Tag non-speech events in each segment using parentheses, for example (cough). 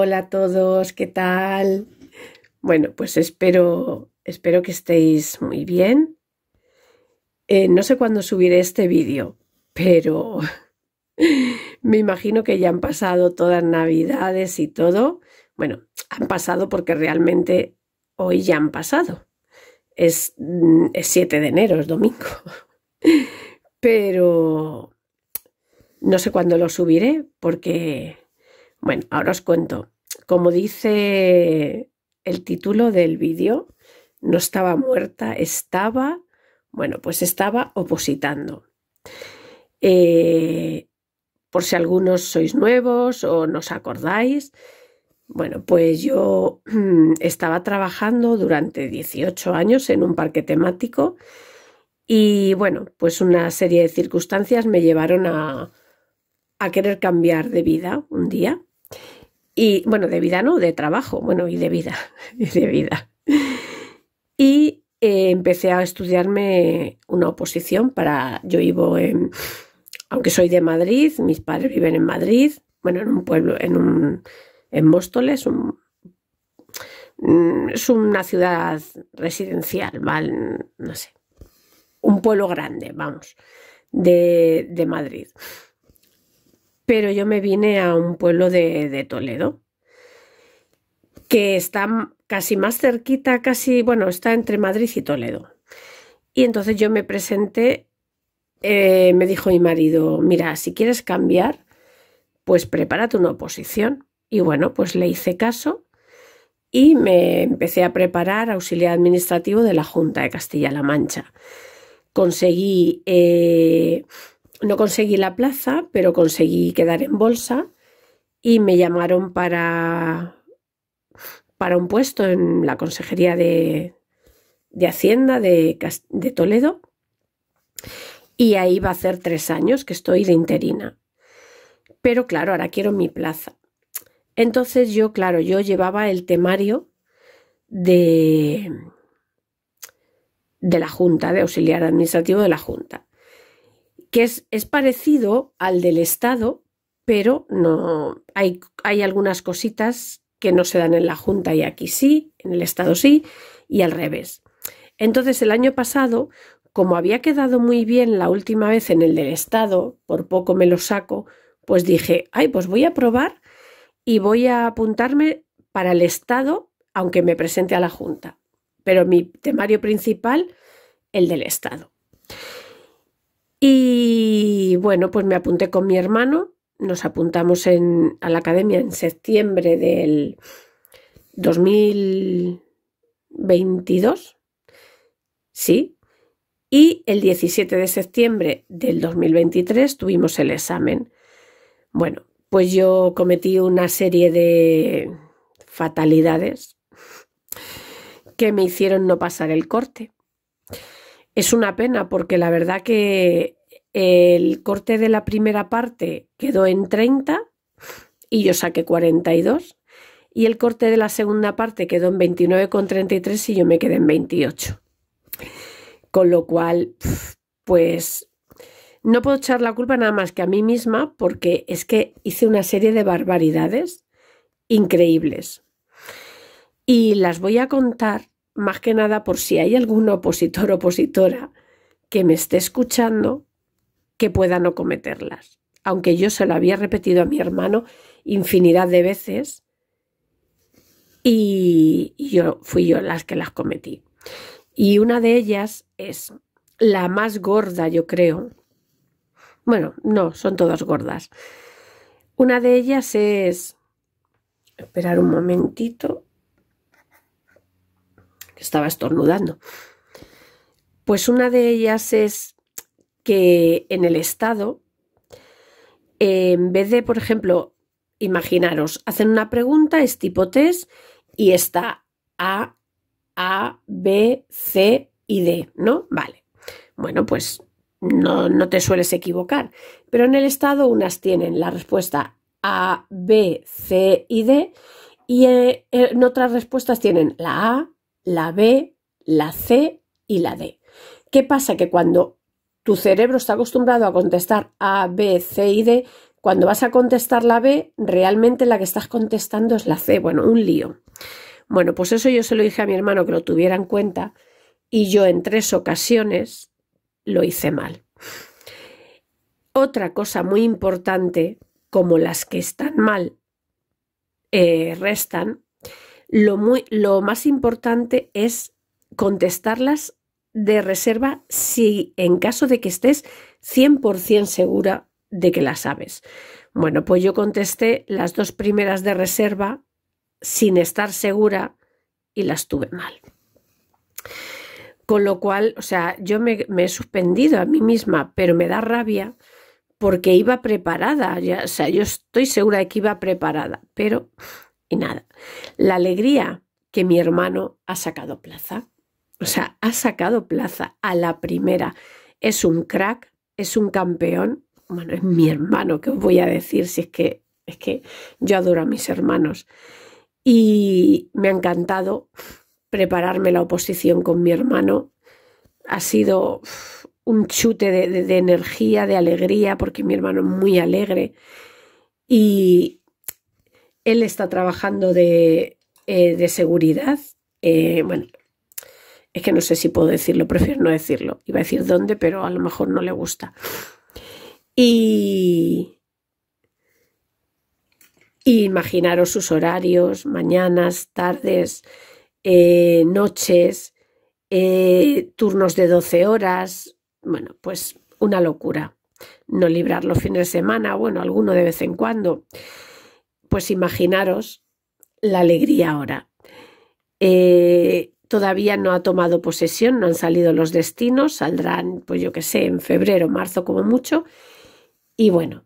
Hola a todos, ¿qué tal? Bueno, pues espero, espero que estéis muy bien. Eh, no sé cuándo subiré este vídeo, pero (laughs) me imagino que ya han pasado todas navidades y todo. Bueno, han pasado porque realmente hoy ya han pasado. Es, mm, es 7 de enero, es domingo. (laughs) Pero no sé cuándo lo subiré porque bueno, ahora os cuento. Como dice el título del vídeo, no estaba muerta, estaba, bueno, pues estaba opositando. Eh, por si algunos sois nuevos o no os acordáis, bueno, pues yo (clears throat) estaba trabajando durante 18 años en un parque temático y bueno, pues una serie de circunstancias me llevaron a, a querer cambiar de vida un día y bueno, de vida no, de trabajo, bueno, y de vida, (laughs) y de vida. Y eh, empecé a estudiarme una oposición para, yo vivo en, aunque soy de Madrid, mis padres viven en Madrid, bueno, en un pueblo, en en Móstoles, es una ciudad residencial, ¿vale? no sé, un pueblo grande, vamos, de, de Madrid pero yo me vine a un pueblo de, Toledo, que está casi más cerquita, casi, bueno, está entre Madrid y Toledo. Y entonces yo me presenté, eh, me dijo mi marido, mira, si quieres cambiar, pues prepárate una oposición. Y bueno, pues le hice caso y me empecé a preparar auxiliar administrativo de la Junta de Castilla-La Mancha. Conseguí eh, no conseguí la plaza, pero conseguí quedar en bolsa y me llamaron para, para un puesto en la Consejería de, Hacienda de, Toledo. Y ahí va a hacer tres años que estoy de interina. Pero claro, ahora quiero mi plaza. Entonces yo, claro, yo llevaba el temario de, de la Junta, de auxiliar administrativo de la Junta que es, parecido al del Estado, pero no hay, hay algunas cositas que no se dan en la Junta y aquí sí, en el Estado sí, y al revés. Entonces, el año pasado, como había quedado muy bien la última vez en el del Estado, por poco me lo saco, pues dije, ay, pues voy a probar y voy a apuntarme para el Estado, aunque me presente a la Junta. Pero mi temario principal, el del Estado. Y bueno, pues me apunté con mi hermano, nos apuntamos a la academia en septiembre del 2022, sí, y el 17 de septiembre del 2023 tuvimos el examen. Bueno, pues yo cometí una serie de fatalidades que me hicieron no pasar el corte. Es una pena porque la verdad que el corte de la primera parte quedó en 30 y yo saqué 42 y el corte de la segunda parte quedó en 29,33 y yo me quedé en 28. Con lo cual, pues no puedo echar la culpa nada más que a mí misma porque es que hice una serie de barbaridades increíbles. Y las voy a contar más que nada por si hay algún opositor o opositora que me esté escuchando, que pueda no cometerlas. Aunque yo se lo había repetido a mi hermano infinidad de veces y yo fui yo las que las cometí. Y una de ellas es la más gorda, yo creo. Bueno, no, son todas gordas. Una de ellas es... Esperar un momentito que estaba estornudando. Pues una de ellas es que en el Estado, eh, en vez de, por ejemplo, imaginaros, hacen una pregunta, es tipo test, y está A, A, B, C y D, ¿no? Vale. Bueno, pues no, no te sueles equivocar. Pero en el Estado unas tienen la respuesta a, B, C y D. Y eh, en otras respuestas tienen la A, la B, la C y la D. ¿Qué pasa? Que cuando tu cerebro está acostumbrado a contestar A, B, C y D, cuando vas a contestar la B, realmente la que estás contestando es la C. Bueno, un lío. Bueno, pues eso yo se lo dije a mi hermano que lo tuviera en cuenta y yo en tres ocasiones lo hice mal. Otra cosa muy importante, como las que están mal eh, restan, lo, lo más importante es contestarlas de reserva si en caso de que estés 100% segura de que las sabes. Bueno, pues yo contesté las dos primeras de reserva sin estar segura y las tuve mal. Con lo cual, o sea, yo me, he suspendido a mí misma, pero me da rabia porque iba preparada, ya, o sea, yo estoy segura de que iba preparada, pero y nada. La alegría que mi hermano ha sacado plaza. O sea, ha sacado plaza a la primera. Es un crack, es un campeón. Bueno, es mi hermano, que os voy a decir si es que es que yo adoro a mis hermanos. Y me ha encantado prepararme la oposición con mi hermano. Ha sido un chute de, de energía, de alegría, porque mi hermano es muy alegre. Y, él está trabajando de, eh, seguridad. Eh, bueno, es que no sé si puedo decirlo, prefiero no decirlo. Iba a decir dónde, pero a lo mejor no le gusta. Y, imaginaros sus horarios, mañanas, tardes, eh, noches, turnos de 12 horas. Bueno, pues una locura. No librar los fines de semana, bueno, alguno de vez en cuando pues imaginaros la alegría ahora. Eh, todavía no ha tomado posesión, no han salido los destinos, saldrán, pues yo qué sé, en febrero, marzo como mucho. Y bueno,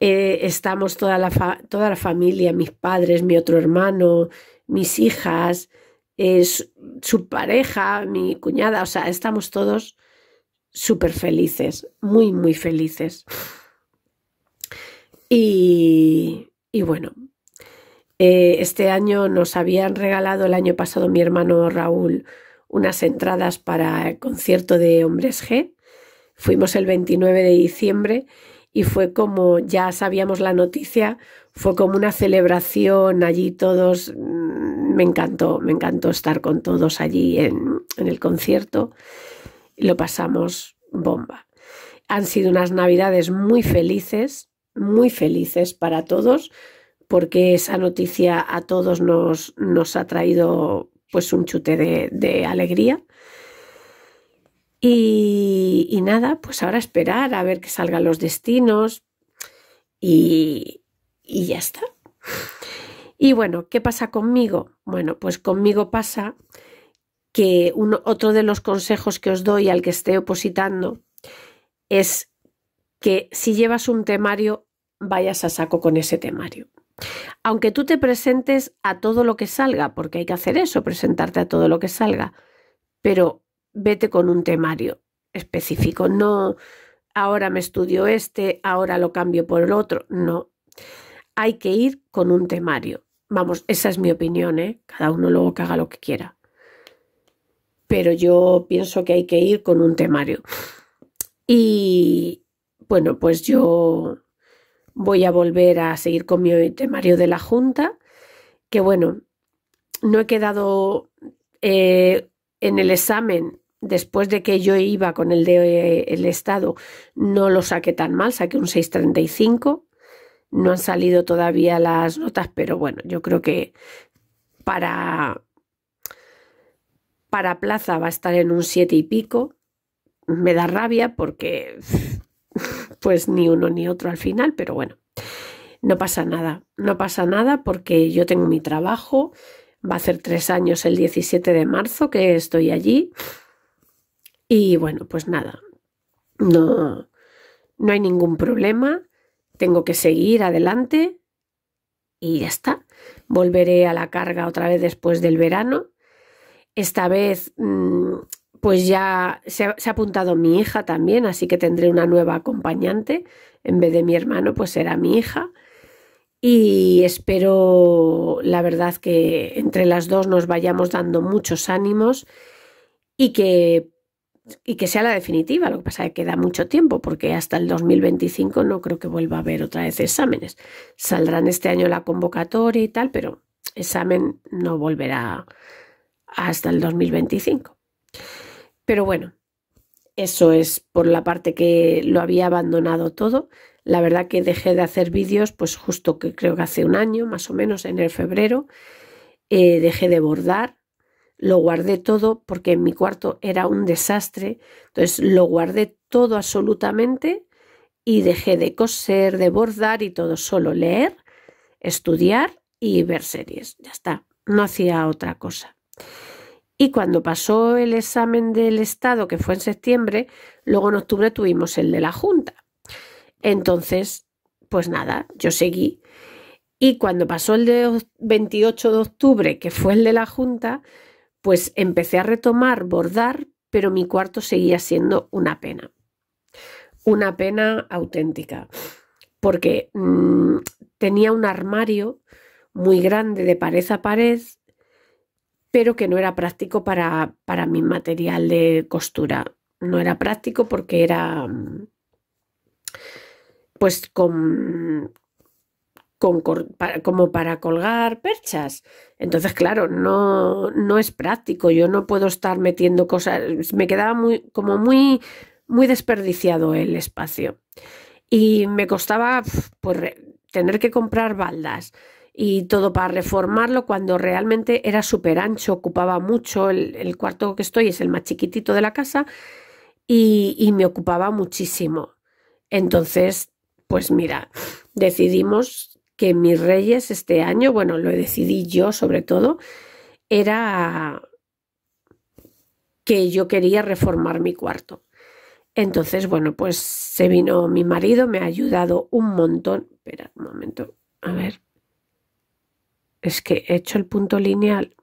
eh, estamos toda la, toda la familia, mis padres, mi otro hermano, mis hijas, eh, su, su, pareja, mi cuñada, o sea, estamos todos súper felices, muy, muy felices. Y, y bueno, eh, este año nos habían regalado el año pasado mi hermano Raúl unas entradas para el concierto de Hombres G. Fuimos el 29 de diciembre y fue como, ya sabíamos la noticia, fue como una celebración allí todos. Mm, me encantó, me encantó estar con todos allí en, en el concierto. Lo pasamos bomba. Han sido unas navidades muy felices, muy felices para todos porque esa noticia a todos nos, nos ha traído pues un chute de, alegría. Y, nada, pues ahora esperar a ver que salgan los destinos y, y ya está. Y bueno, ¿qué pasa conmigo? Bueno, pues conmigo pasa que uno, otro de los consejos que os doy al que esté opositando es que si llevas un temario, vayas a saco con ese temario. Aunque tú te presentes a todo lo que salga, porque hay que hacer eso, presentarte a todo lo que salga, pero vete con un temario específico, no ahora me estudio este, ahora lo cambio por el otro, no. Hay que ir con un temario. Vamos, esa es mi opinión, ¿eh? Cada uno luego que haga lo que quiera. Pero yo pienso que hay que ir con un temario. Y, bueno, pues yo voy a volver a seguir con mi temario de la Junta, que bueno, no he quedado eh, en el examen después de que yo iba con el de eh, el Estado, no lo saqué tan mal, saqué un 635. No han salido todavía las notas, pero bueno, yo creo que para, para plaza va a estar en un 7 y pico. Me da rabia porque pues ni uno ni otro al final, pero bueno, no pasa nada, no pasa nada porque yo tengo mi trabajo, va a ser tres años el 17 de marzo que estoy allí y bueno, pues nada, no, no hay ningún problema, tengo que seguir adelante y ya está. Volveré a la carga otra vez después del verano. Esta vez mm, pues ya se ha, apuntado mi hija también, así que tendré una nueva acompañante. En vez de mi hermano, pues será mi hija. Y espero, la verdad, que entre las dos nos vayamos dando muchos ánimos y que, y que sea la definitiva. Lo que pasa es que queda mucho tiempo, porque hasta el 2025 no creo que vuelva a haber otra vez exámenes. Saldrán este año la convocatoria y tal, pero examen no volverá hasta el 2025. Pero bueno, eso es por la parte que lo había abandonado todo. La verdad que dejé de hacer vídeos, pues justo que creo que hace un año, más o menos, en el febrero. Eh, dejé de bordar, lo guardé todo porque en mi cuarto era un desastre. Entonces lo guardé todo absolutamente y dejé de coser, de bordar y todo, solo leer, estudiar y ver series. Ya está, no hacía otra cosa. Y cuando pasó el examen del Estado, que fue en septiembre, luego en octubre tuvimos el de la Junta. Entonces, pues nada, yo seguí. Y cuando pasó el de 28 de octubre, que fue el de la Junta, pues empecé a retomar bordar, pero mi cuarto seguía siendo una pena. Una pena auténtica, porque mm, tenía un armario muy grande de pared a pared pero que no era práctico para, para mi material de costura. No era práctico porque era mm, pues con, como para colgar perchas. Entonces, claro, no, no es práctico. Yo no puedo estar metiendo cosas. Me quedaba muy, como muy, muy desperdiciado el espacio. Y me costaba pues, tener que comprar baldas, y todo para reformarlo cuando realmente era súper ancho, ocupaba mucho, el, cuarto que estoy es el más chiquitito de la casa y, y me ocupaba muchísimo. Entonces, pues mira, decidimos que mis reyes este año, bueno, lo decidí yo sobre todo, era que yo quería reformar mi cuarto. Entonces, bueno, pues se vino mi marido, me ha ayudado un montón. Espera un momento, a ver es que he hecho el punto lineal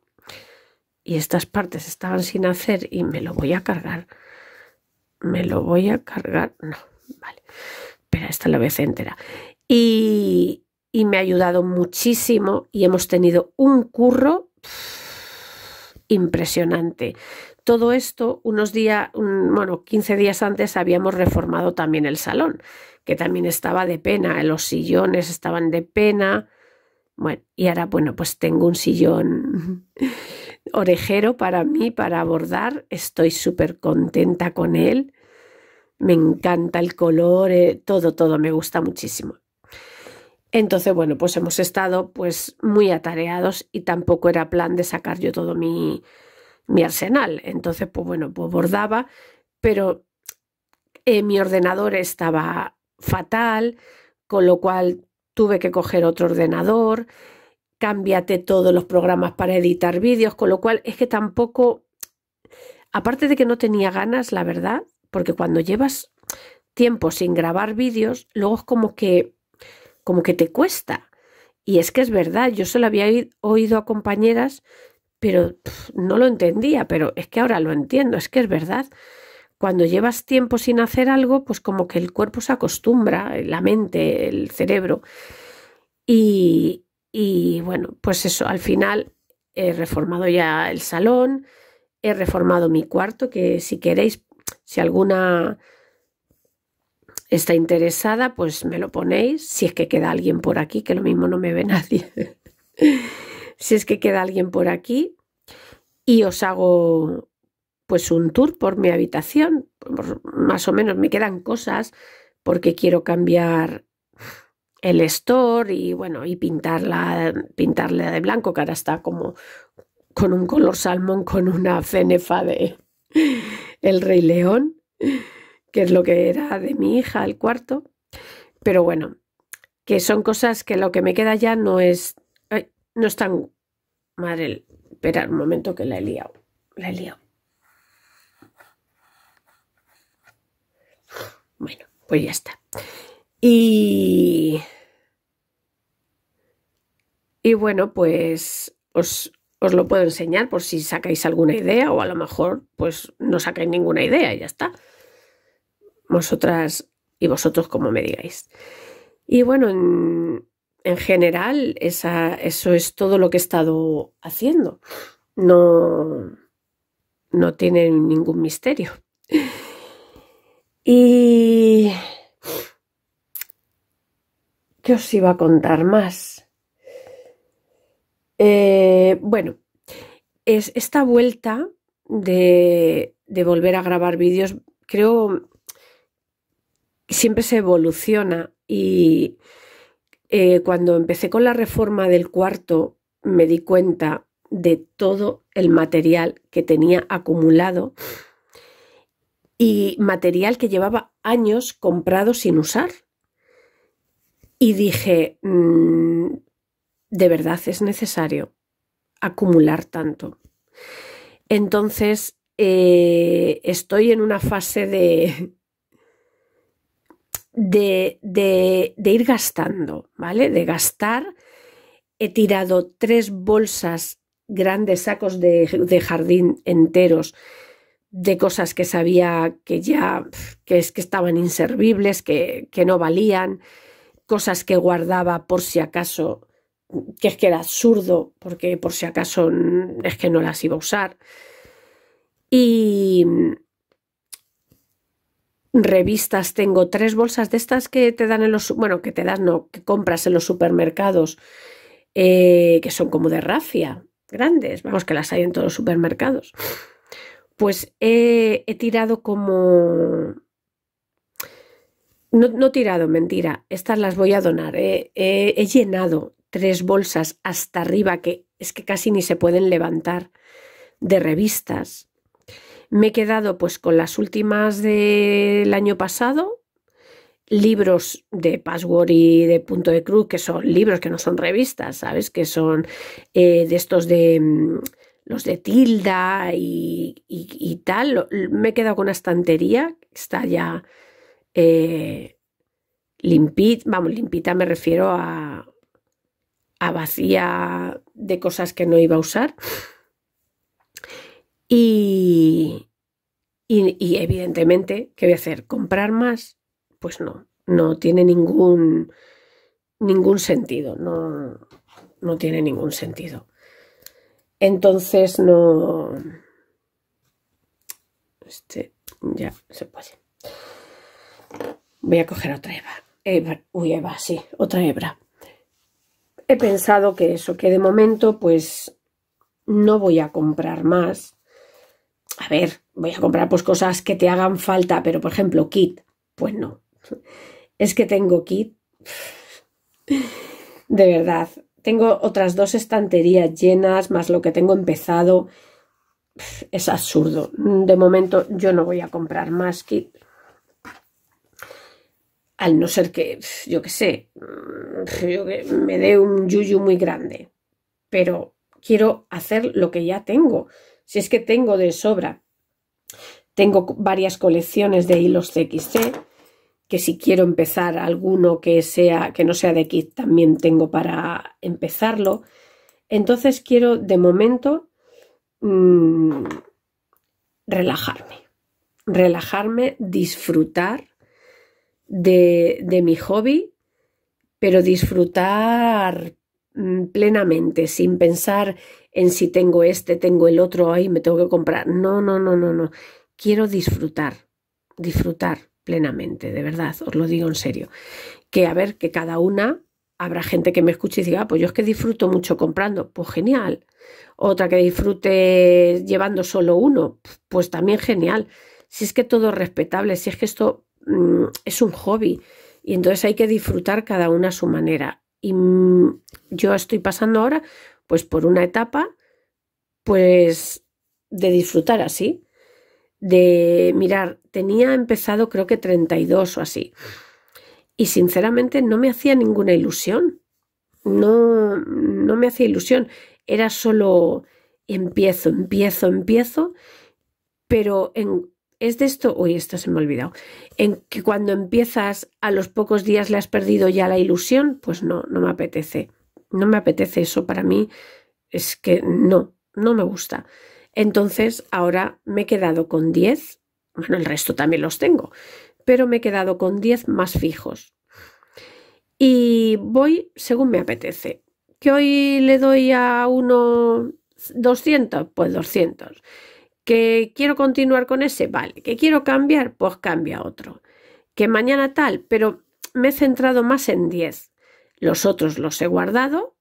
y estas partes estaban sin hacer y me lo voy a cargar. Me lo voy a cargar. No, vale. Pero esta la vez entera. Y, y me ha ayudado muchísimo y hemos tenido un curro impresionante. Todo esto, unos días, bueno, 15 días antes habíamos reformado también el salón, que también estaba de pena, los sillones estaban de pena, bueno, y ahora, bueno, pues tengo un sillón (laughs) orejero para mí, para abordar. Estoy súper contenta con él. Me encanta el color, eh, todo, todo, me gusta muchísimo. Entonces, bueno, pues hemos estado pues muy atareados y tampoco era plan de sacar yo todo mi, mi arsenal. Entonces, pues bueno, pues bordaba, pero eh, mi ordenador estaba fatal, con lo cual tuve que coger otro ordenador, cámbiate todos los programas para editar vídeos, con lo cual es que tampoco, aparte de que no tenía ganas, la verdad, porque cuando llevas tiempo sin grabar vídeos, luego es como que, como que te cuesta. Y es que es verdad, yo se lo había oído a compañeras, pero no lo entendía, pero es que ahora lo entiendo, es que es verdad cuando llevas tiempo sin hacer algo, pues como que el cuerpo se acostumbra, la mente, el cerebro. Y, bueno, pues eso, al final he reformado ya el salón, he reformado mi cuarto, que si queréis, si alguna está interesada, pues me lo ponéis. Si es que queda alguien por aquí, que lo mismo no me ve (laughs) nadie. si es que queda alguien por aquí. Y os hago pues un tour por mi habitación. Más o menos me quedan cosas porque quiero cambiar el store y bueno, y pintarla, de blanco, que ahora está como con un color salmón, con una cenefa de El Rey León, que es lo que era de mi hija, el cuarto. Pero bueno, que son cosas que lo que me queda ya no es, no es tan... Madre, espera un momento que la he liado, la he liado. Bueno, pues ya está. Y, y bueno, pues os, lo puedo enseñar por si sacáis alguna idea o a lo mejor pues no sacáis ninguna idea ya está. Vosotras y vosotros como me digáis. Y bueno, en, general eso es todo lo que he estado haciendo. No, no tiene ningún misterio. Y... ¿Qué os iba a contar más? Eh, bueno, es esta vuelta de, volver a grabar vídeos, creo, siempre se evoluciona y eh, cuando empecé con la reforma del cuarto me di cuenta de todo el material que tenía acumulado y material que llevaba años comprado sin usar. Y dije, mm, de verdad es necesario acumular tanto. Entonces, eh, estoy en una fase de, de, de, de, ir gastando, ¿vale? De gastar. He tirado tres bolsas, grandes sacos de, de jardín enteros de cosas que sabía que ya que es que estaban inservibles, que, que no valían, cosas que guardaba por si acaso, que es que era absurdo, porque por si acaso es que no las iba a usar. Y mm, revistas, tengo tres bolsas de estas que te dan en los, bueno, que te das, no, que compras en los supermercados, eh, que son como de rafia, grandes, vamos, que las hay en todos los supermercados pues he, tirado como... No, he tirado, mentira, estas las voy a donar. He, llenado tres bolsas hasta arriba, que es que casi ni se pueden levantar, de revistas. Me he quedado pues con las últimas del año pasado, libros de Password y de Punto de Cruz, que son libros que no son revistas, ¿sabes? Que son eh, de estos de mm, los de tilda y, tal. Me he quedado con una estantería, está ya eh, limpita, vamos, limpita me refiero a, vacía de cosas que no iba a usar. Y, y, evidentemente, ¿qué voy a hacer? ¿Comprar más? Pues no, no tiene ningún, ningún sentido, no tiene ningún sentido. Entonces no... Este, ya se puede. Voy a coger otra hebra. hebra. Uy, Eva, sí, otra hebra. He pensado que eso, que de momento pues no voy a comprar más. A ver, voy a comprar pues cosas que te hagan falta, pero por ejemplo, kit, pues no. Es que tengo kit. De verdad, tengo otras dos estanterías llenas, más lo que tengo empezado. Es absurdo. De momento yo no voy a comprar más kit. Al no ser que, yo qué sé, mm, me dé un yuyu muy grande. Pero quiero hacer lo que ya tengo. Si es que tengo de sobra. Tengo varias colecciones de hilos CXC que si quiero empezar alguno que sea que no sea de kit también tengo para empezarlo. Entonces quiero de momento mm, relajarme, relajarme, disfrutar de, de mi hobby, pero disfrutar mm, plenamente, sin pensar en si tengo este, tengo el otro, ahí me tengo que comprar. No, no, no, no, no. Quiero disfrutar, disfrutar plenamente, de verdad, os lo digo en serio. Que a ver, que cada una habrá gente que me escuche y diga, ah, pues yo es que disfruto mucho comprando, pues genial. Otra que disfrute llevando solo uno, pues también genial. Si es que todo es respetable, si es que esto mm, es un hobby y entonces hay que disfrutar cada una a su manera. Y mm, yo estoy pasando ahora pues por una etapa pues de disfrutar así, de mirar, tenía empezado creo que 32 o así. Y sinceramente no me hacía ninguna ilusión. No, no me hacía ilusión. Era solo empiezo, empiezo, empiezo. Pero en, es de esto, hoy esto se me ha olvidado. En que cuando empiezas a los pocos días le has perdido ya la ilusión, pues no, no me apetece. No me apetece eso para mí. Es que no, no me gusta. Entonces, ahora me he quedado con 10, bueno, el resto también los tengo, pero me he quedado con 10 más fijos. Y voy según me apetece. Que hoy le doy a uno 200, pues 200. Que quiero continuar con ese, vale. Que quiero cambiar, pues cambia otro. Que mañana tal, pero me he centrado más en 10. Los otros los he guardado,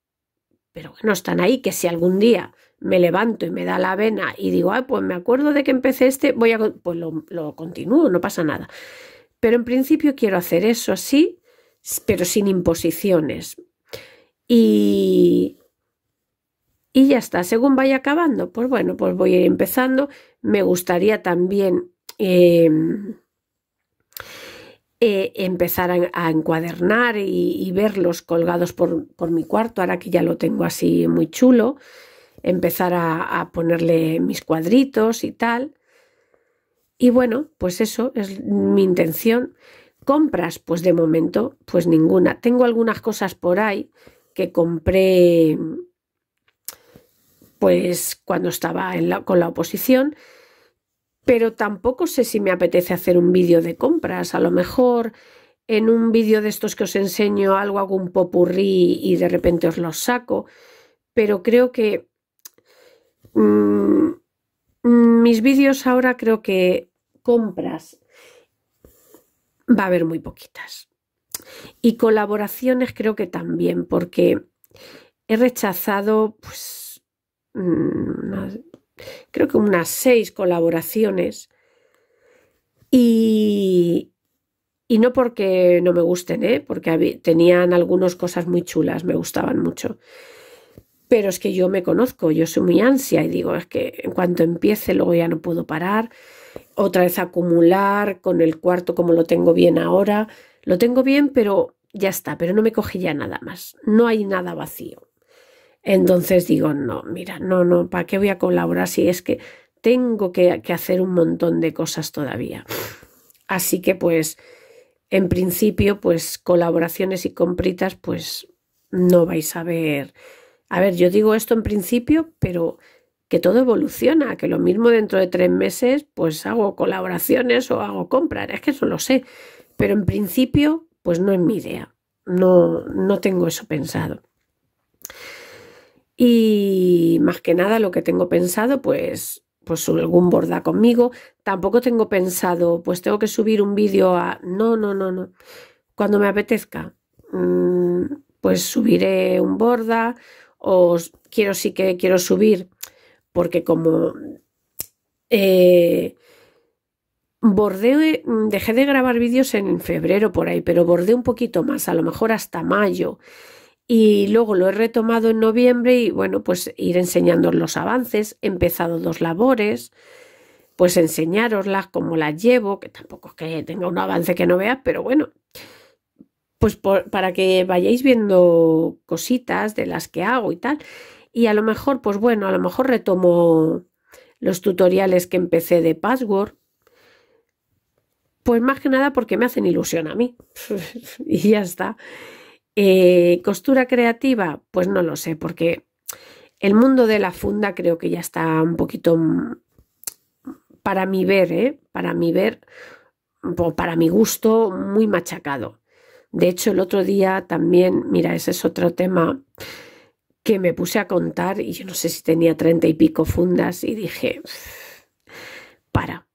pero no están ahí, que si algún día me levanto y me da la vena y digo, ay, pues me acuerdo de que empecé este, voy a, pues lo, continúo, no pasa nada. Pero en principio quiero hacer eso así, pero sin imposiciones. Y, y ya está, según vaya acabando, pues bueno, pues voy a ir empezando. Me gustaría también em, eh, empezar a, encuadernar y, y, verlos colgados por, por mi cuarto, ahora que ya lo tengo así muy chulo empezar a, ponerle mis cuadritos y tal. Y bueno, pues eso es mi intención. Compras, pues de momento, pues ninguna. Tengo algunas cosas por ahí que compré pues cuando estaba con la oposición, pero tampoco sé si me apetece hacer un vídeo de compras. A lo mejor en un vídeo de estos que os enseño algo, hago un popurrí y de repente os los saco, pero creo que Mm, mis vídeos ahora creo que compras va a haber muy poquitas. Y colaboraciones creo que también, porque he rechazado, pues, mm, creo que unas seis colaboraciones. Y, y no porque no me gusten, ¿eh? porque tenían algunas cosas muy chulas, me gustaban mucho. Pero es que yo me conozco, yo soy muy ansia y digo, es que en cuanto empiece luego ya no puedo parar, otra vez acumular con el cuarto como lo tengo bien ahora, lo tengo bien, pero ya está, pero no me coge ya nada más, no hay nada vacío. Entonces digo, no, mira, no, no, ¿para qué voy a colaborar si es que tengo que, que hacer un montón de cosas todavía? Así que pues, en principio, pues colaboraciones y compritas, pues no vais a ver a ver, yo digo esto en principio, pero que todo evoluciona, que lo mismo dentro de tres meses, pues hago colaboraciones o hago compras, es que eso lo sé, pero en principio, pues no es mi idea, no, no tengo eso pensado. Y más que nada lo que tengo pensado, pues, pues algún borda conmigo, tampoco tengo pensado, pues tengo que subir un vídeo a... No, no, no, no, cuando me apetezca, mm, pues subiré un borda os quiero sí que quiero subir porque como eh, mm, dejé de grabar vídeos en febrero por ahí, pero bordé un poquito más, a lo mejor hasta mayo. Y luego lo he retomado en noviembre y bueno, pues ir enseñando los avances. He empezado dos labores, pues enseñaroslas cómo las llevo, que tampoco es que tenga un avance que no veas, pero bueno, pues para que vayáis viendo cositas de las que hago y tal. Y a lo mejor, pues bueno, a lo mejor retomo los tutoriales que empecé de password. Pues más que nada porque me hacen ilusión a mí. (laughs) y ya está. Eh, costura creativa, pues no lo sé, porque el mundo de la funda creo que ya está un poquito para mi ver, ¿eh? para mi ver, para mi gusto, muy machacado. De hecho, el otro día también, mira, ese es otro tema que me puse a contar y yo no sé si tenía treinta y pico fundas y dije, para,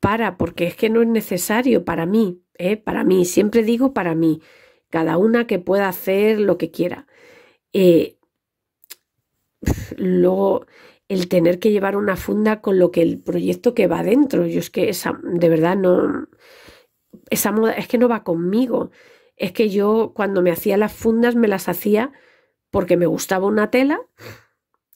para, porque es que no es necesario para mí, ¿eh? para mí, siempre digo para mí, cada una que pueda hacer lo que quiera. Eh, luego, el tener que llevar una funda con lo que el proyecto que va dentro, yo es que esa, de verdad no esa moda es que no va conmigo. Es que yo cuando me hacía las fundas me las hacía porque me gustaba una tela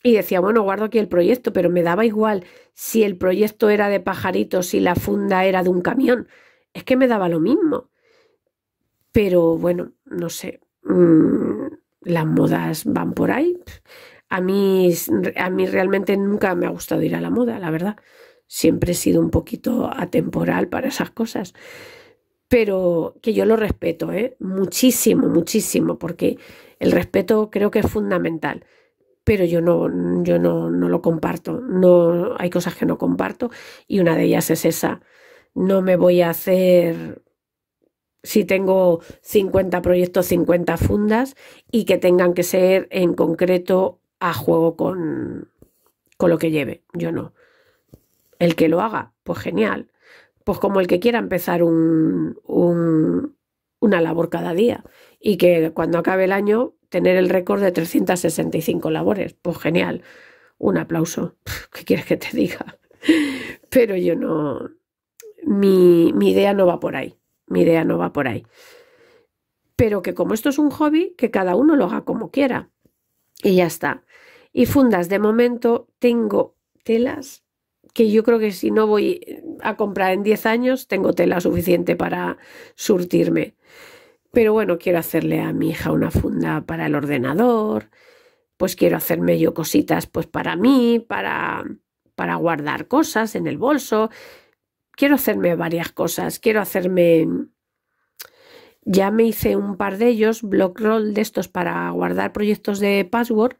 y decía, bueno, guardo aquí el proyecto, pero me daba igual si el proyecto era de pajaritos, si la funda era de un camión. Es que me daba lo mismo. Pero bueno, no sé, mm, las modas van por ahí. A mí, a mí realmente nunca me ha gustado ir a la moda, la verdad. Siempre he sido un poquito atemporal para esas cosas pero que yo lo respeto, ¿eh? muchísimo, muchísimo, porque el respeto creo que es fundamental, pero yo no, yo no, no lo comparto, no, hay cosas que no comparto y una de ellas es esa, no me voy a hacer si tengo 50 proyectos, 50 fundas y que tengan que ser en concreto a juego con, con, lo que lleve. Yo no. El que lo haga, pues genial pues como el que quiera empezar una labor cada día y que cuando acabe el año tener el récord de 365 labores. Pues genial, un aplauso. ¿Qué quieres que te diga? (laughs) Pero yo no, mi, mi idea no va por ahí, mi idea no va por ahí. Pero que como esto es un hobby, que cada uno lo haga como quiera. Y ya está. Y fundas, de momento tengo telas que yo creo que si no voy a comprar en 10 años, tengo tela suficiente para surtirme. Pero bueno, quiero hacerle a mi hija una funda para el ordenador, pues quiero hacerme yo cositas pues para mí, para, para guardar cosas en el bolso. Quiero hacerme varias cosas, quiero hacerme... Ya me hice un par de ellos, block roll de estos para guardar proyectos de password,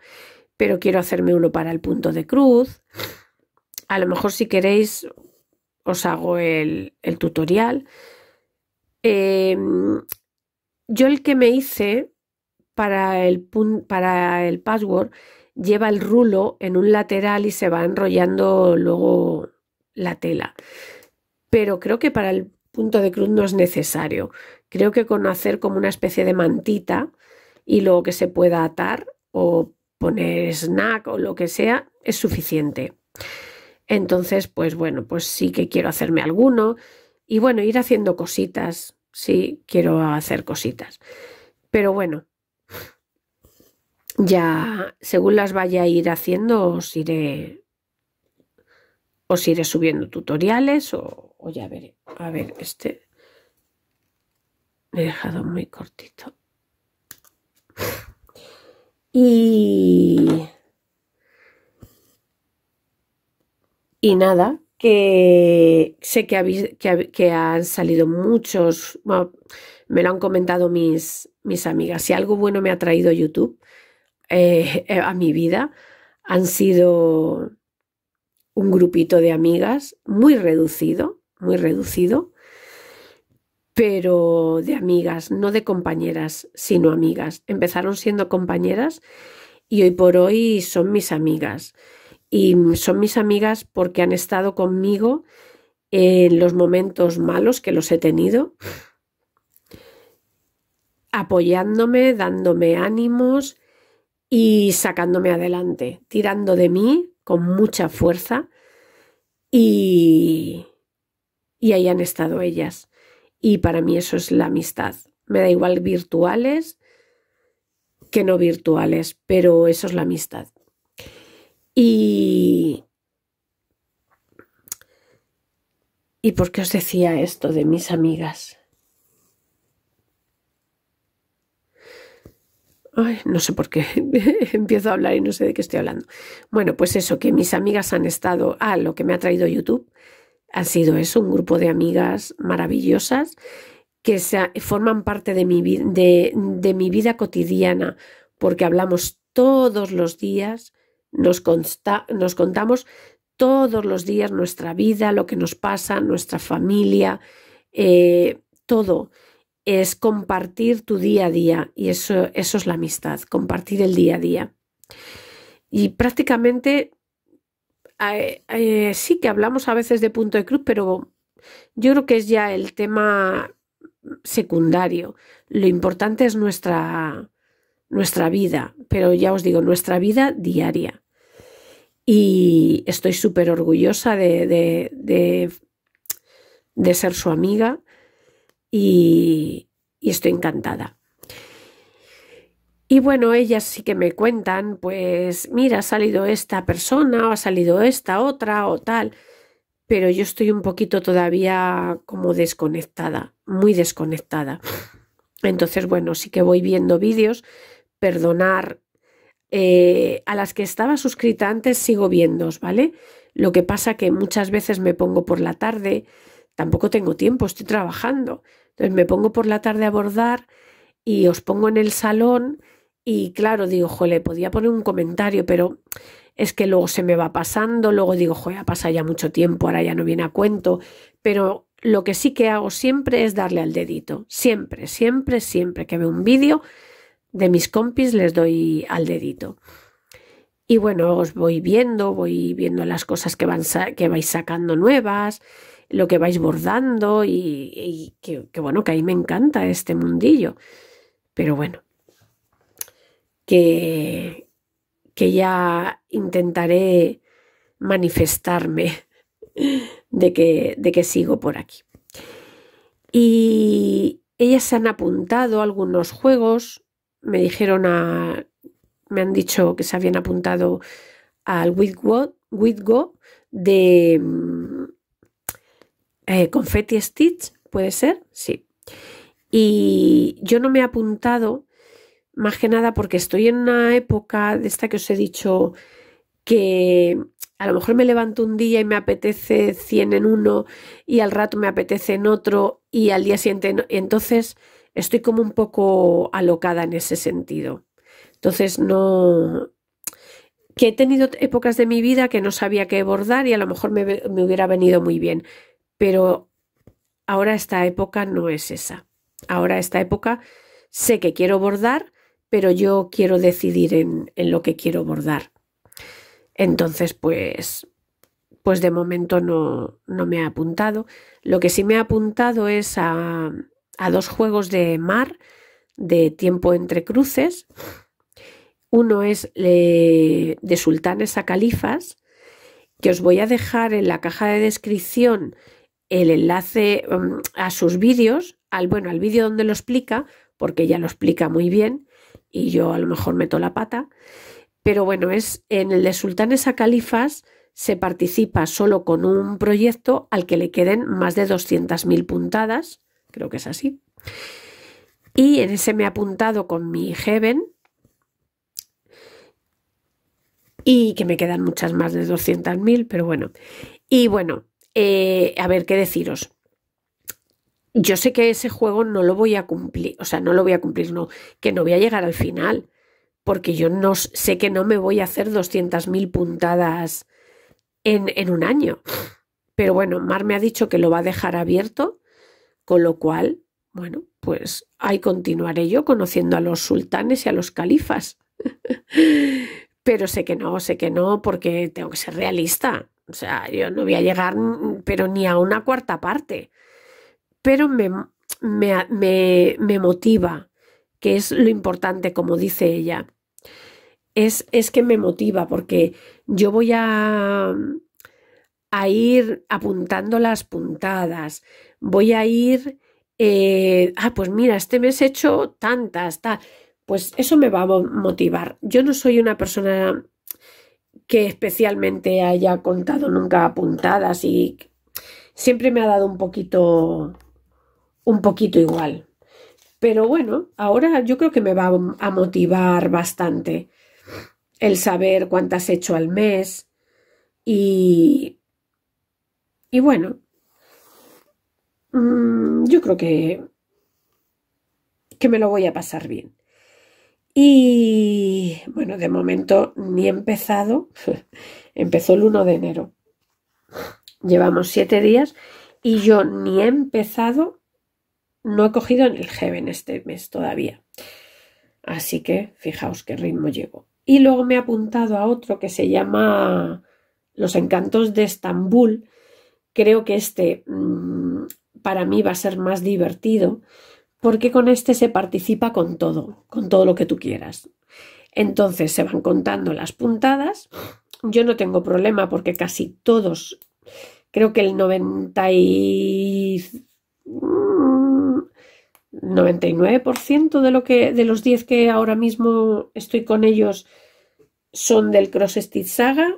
pero quiero hacerme uno para el punto de cruz a lo mejor si queréis os hago el, tutorial. Em, yo el que me hice para el, para el password lleva el rulo en un lateral y se va enrollando luego la tela. Pero creo que para el punto de cruz no es necesario. Creo que con hacer como una especie de mantita y luego que se pueda atar o poner snack o lo que sea es suficiente. Entonces, pues bueno, pues sí que quiero hacerme alguno y bueno, ir haciendo cositas, sí, quiero hacer cositas. Pero bueno, ya según las vaya a ir haciendo, os iré, os iré subiendo tutoriales o, o ya veré. A ver, este me he dejado muy cortito. Y Y nada, que sé que, que, han salido muchos, me lo han comentado mis, mis amigas, si algo bueno me ha traído YouTube eh, eh, a mi vida, han sido un grupito de amigas muy reducido, muy reducido, pero de amigas, no de compañeras, sino amigas. Empezaron siendo compañeras y hoy por hoy son mis amigas y son mis amigas porque han estado conmigo en los momentos malos que los he tenido, apoyándome, dándome ánimos y sacándome adelante, tirando de mí con mucha fuerza y, y ahí han estado ellas. Y para mí eso es la amistad. Me da igual virtuales que no virtuales, pero eso es la amistad. Y, ¿Y por qué os decía esto de mis amigas? Ay, no sé por qué (laughs) empiezo a hablar y no sé de qué estoy hablando. Bueno, pues eso, que mis amigas han estado... a ah, lo que me ha traído YouTube ha sido eso, un grupo de amigas maravillosas que se, forman parte de mi, de mi vida cotidiana porque hablamos todos los días nos, contamos todos los días nuestra vida, lo que nos pasa, nuestra familia, eh, todo. Es compartir tu día a día y eso, eso es la amistad, compartir el día a día. Y prácticamente eh, eh, sí que hablamos a veces de punto de cruz, pero yo creo que es ya el tema secundario. Lo importante es nuestra, nuestra vida, pero ya os digo, nuestra vida diaria. Y estoy súper orgullosa de, de, ser su amiga y, y estoy encantada. Y bueno, ellas sí que me cuentan, pues mira, ha salido esta persona o ha salido esta otra o tal, pero yo estoy un poquito todavía como desconectada, muy desconectada. Entonces, bueno, sí que voy viendo vídeos, perdonar eh, a las que estaba suscrita antes sigo viendo, ¿vale? Lo que pasa que muchas veces me pongo por la tarde, tampoco tengo tiempo, estoy trabajando. Entonces me pongo por la tarde a abordar y os pongo en el salón y claro, digo, jole, podía poner un comentario, pero es que luego se me va pasando, luego digo, joder, ha pasado ya mucho tiempo, ahora ya no viene a cuento, pero lo que sí que hago siempre es darle al dedito, siempre, siempre, siempre que veo un vídeo, de mis compis les doy al dedito. Y bueno, os voy viendo, voy viendo las cosas que, van que vais sacando nuevas, lo que vais bordando y, que, bueno, que ahí me encanta este mundillo. Pero bueno, que, que ya intentaré manifestarme (laughs) de que, de que sigo por aquí. Y ellas se han apuntado algunos juegos, me dijeron a, me han dicho que se habían apuntado al Witgo, de mm, eh, Confetti e Stitch, ¿puede ser? Sí. Y yo no me he apuntado más que nada porque estoy en una época de esta que os he dicho que a lo mejor me levanto un día y me apetece 100 en uno y al rato me apetece en otro y al día siguiente entonces estoy como un poco alocada en ese sentido. Entonces no... que he tenido épocas de mi vida que no sabía qué bordar y a lo mejor me, hubiera venido muy bien, pero ahora esta época no es esa. Ahora esta época sé que quiero bordar, pero yo quiero decidir en, lo que quiero bordar. Entonces, pues, pues de momento no, no me ha apuntado. Lo que sí me ha apuntado es a, a dos juegos de mar de tiempo entre cruces. Uno es eh, de sultanes a califas, que os voy a dejar en la caja de descripción el enlace mm, a sus vídeos, al bueno, al vídeo donde lo explica, porque ya lo explica muy bien y yo a lo mejor meto la pata, pero bueno, es en el de sultanes a califas se participa solo con un proyecto al que le queden más de 200.000 puntadas creo que es así. Y en ese me he apuntado con mi Heaven. Y que me quedan muchas más de 200.000, pero bueno. Y bueno, eh, a ver qué deciros. Yo sé que ese juego no lo voy a cumplir, o sea, no lo voy a cumplir, no, que no voy a llegar al final, porque yo no sé que no me voy a hacer 200.000 puntadas en un año. Pero bueno, Mar me ha dicho que lo va a dejar abierto con lo cual, bueno, pues ahí continuaré yo conociendo a los sultanes y a los califas. (laughs) pero sé que no, sé que no, porque tengo que ser realista. O sea, yo no voy a llegar, pero ni a una cuarta parte. Pero me, me motiva, que es lo importante, como dice ella. Es, es que me motiva, porque yo voy a, a ir apuntando las puntadas, voy a ir, eh, ah, pues mira, este mes he hecho tantas, pues eso me va a motivar. Yo no soy una persona que especialmente haya contado nunca puntadas y siempre me ha dado un poquito, un poquito igual. Pero bueno, ahora yo creo que me va a motivar bastante el saber cuántas he hecho al mes y y bueno, mm, yo creo que, que me lo voy a pasar bien. Y bueno, de momento ni he empezado. (laughs) Empezó el 1 de enero. Llevamos siete días y yo ni he empezado, no he cogido en el Heaven este mes todavía. Así que fijaos qué ritmo llevo. Y luego me he apuntado a otro que se llama Los Encantos de Estambul, Creo que este mm, para mí va a ser más divertido porque con este se participa con todo, con todo lo que tú quieras. Entonces se van contando las puntadas. Yo no tengo problema porque casi todos, creo que el 90 99% mm, de, lo que, de los 10 que ahora mismo estoy con ellos son del Cross Stitch Saga,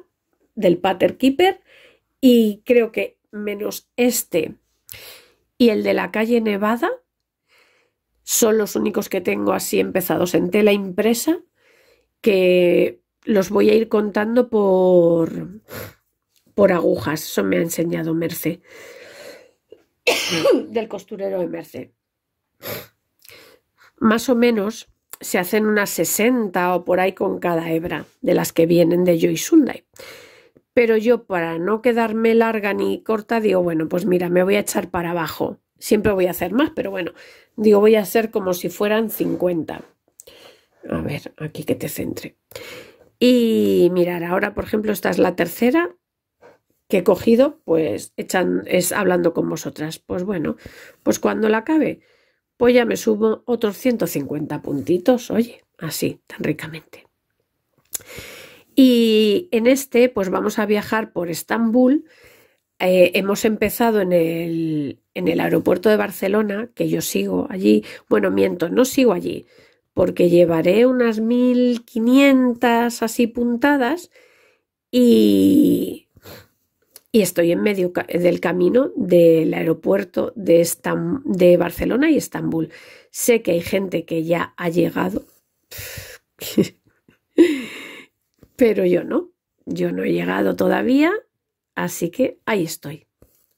del Pater Keeper, y creo que menos este y el de la calle Nevada son los únicos que tengo así empezados en tela impresa que los voy a ir contando por por agujas, eso me ha enseñado Merce (coughs) del costurero de Merce. Más o menos se hacen unas 60 o por ahí con cada hebra de las que vienen de Joy Sunday. Pero yo para no quedarme larga ni corta, digo, bueno, pues mira, me voy a echar para abajo. Siempre voy a hacer más, pero bueno, digo, voy a hacer como si fueran 50. A ver, aquí que te centre. Y mirar, ahora por ejemplo, esta es la tercera que he cogido, pues echan, es hablando con vosotras. Pues bueno, pues cuando la acabe, pues ya me subo otros 150 puntitos, oye, así, tan ricamente. Y en este, pues vamos a viajar por Estambul. Eh, hemos empezado en el, aeropuerto de Barcelona, que yo sigo allí. Bueno, miento, no sigo allí, porque llevaré unas 1500 así puntadas y, y estoy en medio del camino del aeropuerto de, de Barcelona y Estambul. Sé que hay gente que ya ha llegado. (laughs) Pero yo no, yo no he llegado todavía, así que ahí estoy,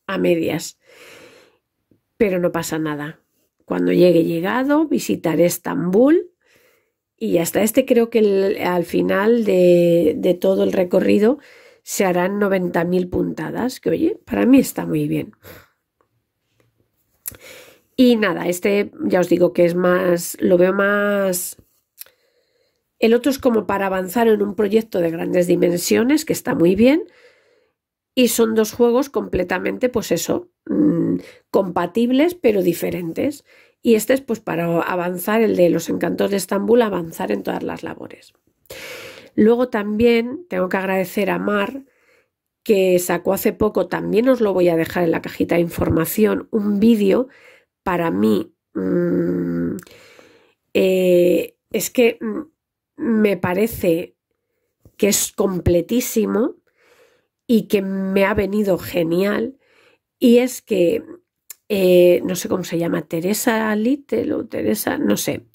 a medias. Pero no pasa nada. Cuando llegue llegado, visitaré Estambul y hasta este creo que al final de, de, todo el recorrido se harán 90.000 puntadas, que oye, para mí está muy bien. Y nada, este ya os digo que es más, lo veo más el otro es como para avanzar en un proyecto de grandes dimensiones, que está muy bien. Y son dos juegos completamente, pues eso, mm, compatibles pero diferentes. Y este es pues para avanzar, el de los encantos de Estambul, avanzar en todas las labores. Luego también tengo que agradecer a Mar, que sacó hace poco, también os lo voy a dejar en la cajita de información, un vídeo para mí. Mm, eh, es que mm, me parece que es completísimo y que me ha venido genial. Y es que, eh, no sé cómo se llama, Teresa Little o Teresa, no sé,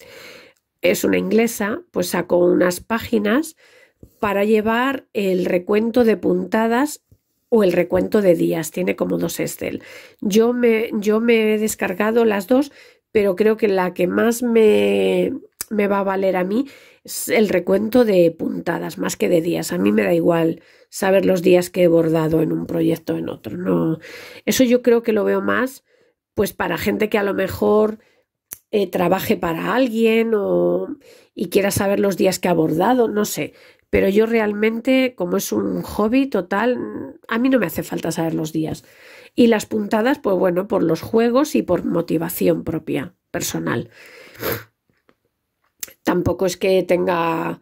es una inglesa, pues sacó unas páginas para llevar el recuento de puntadas o el recuento de días, tiene como dos Excel. Yo me, yo me he descargado las dos, pero creo que la que más me, me va a valer a mí el recuento de puntadas más que de días. A mí me da igual saber los días que he bordado en un proyecto o en otro. No, eso yo creo que lo veo más pues para gente que a lo mejor eh, trabaje para alguien y quiera saber los días que ha bordado, no sé. Pero yo realmente, como es un hobby total, a mí no me hace falta saber los días. Y las puntadas, pues bueno, por los juegos y por motivación propia, personal tampoco es que tenga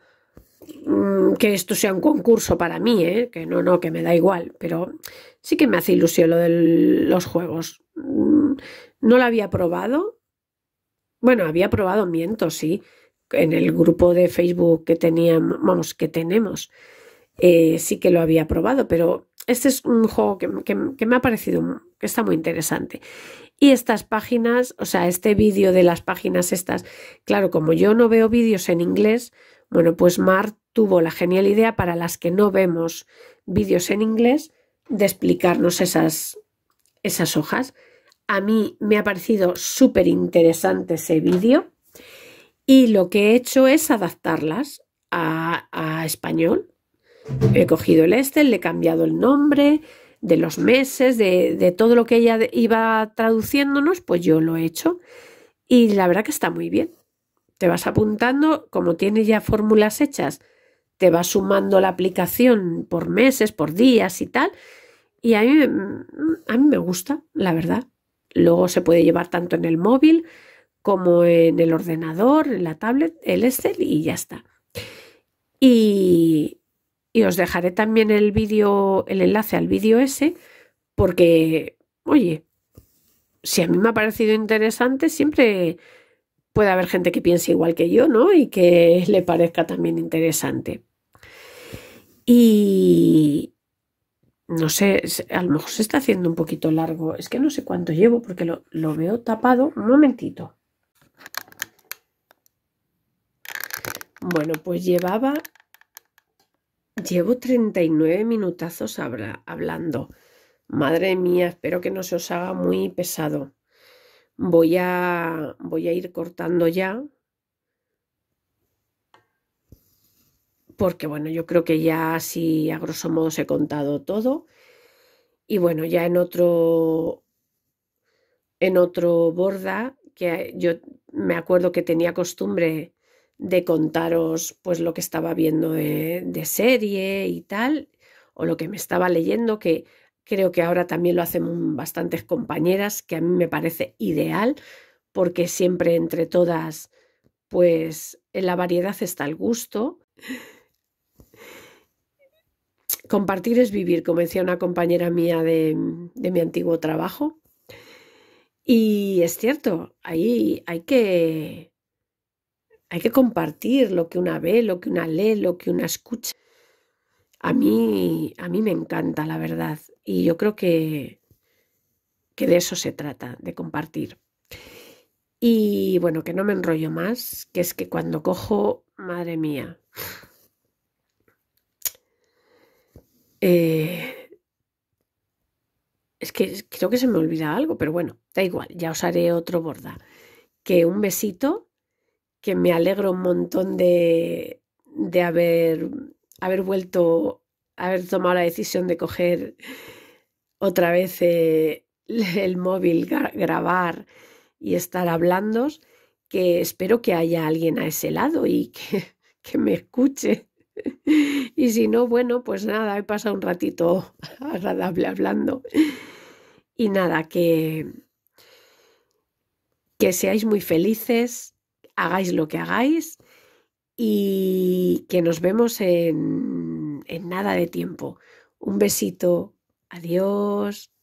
mm, que esto sea un concurso para mí, ¿eh? que no, no, que me da igual, pero sí que me hace ilusión lo de los juegos. Mm, no lo había probado. Bueno, había probado, miento, sí, en el grupo de Facebook que teníamos, vamos, que tenemos. Eh, sí que lo había probado, pero este es un juego que, me ha parecido que está muy interesante. Y estas páginas, o sea, este vídeo de las páginas estas, claro, como yo no veo vídeos en inglés, bueno, pues Mar tuvo la genial idea para las que no vemos vídeos en inglés de explicarnos esas, esas hojas. A mí me ha parecido súper interesante ese vídeo y lo que he hecho es adaptarlas a, a español. He cogido el este, le he cambiado el nombre, de los meses, de, de todo lo que ella iba traduciéndonos, pues yo lo he hecho. Y la verdad que está muy bien. Te vas apuntando, como tiene ya fórmulas hechas, te vas sumando la aplicación por meses, por días y tal. Y a mí, a mí me gusta, la verdad. Luego se puede llevar tanto en el móvil como en el ordenador, en la tablet, el Excel y ya está. Y, os dejaré también el vídeo, el enlace al vídeo ese, porque, oye, si a mí me ha parecido interesante, siempre puede haber gente que piense igual que yo, ¿no? Y que le parezca también interesante. Y no sé, a lo mejor se está haciendo un poquito largo. Es que no sé cuánto llevo porque lo veo tapado. Un momentito. Bueno, pues llevaba Llevo 39 minutazos hablando. Madre mía, espero que no se os haga muy pesado. Voy a, voy a ir cortando ya. Porque bueno, yo creo que ya así a grosso modo os he contado todo. Y bueno, ya en otro en otro borda, que yo me acuerdo que tenía costumbre de contaros pues lo que estaba viendo de, serie y tal, o lo que me estaba leyendo, que creo que ahora también lo hacen bastantes compañeras, que a mí me parece ideal, porque siempre entre todas, pues en la variedad está el gusto. Compartir es vivir, como decía una compañera mía de, de mi antiguo trabajo. Y es cierto, ahí hay que hay que compartir lo que una ve, lo que una lee, lo que una escucha. A mí, a mí me encanta, la verdad. Y yo creo que, que de eso se trata, de compartir. Y bueno, que no me enrollo más, que es que cuando cojo, madre mía, eh, es que creo que se me olvida algo, pero bueno, da igual, ya os haré otro borda. Que un besito que me alegro un montón de, haber, haber vuelto, haber tomado la decisión de coger otra vez eh, (laughs) el móvil, grabar y estar hablando, que espero que haya alguien a ese lado y que, (laughs) que me escuche. (laughs) Y si no, bueno, pues nada, he pasado un ratito agradable hablando. Y nada, que, que seáis muy felices, hagáis lo que hagáis y que nos vemos en, en nada de tiempo. Un besito, adiós.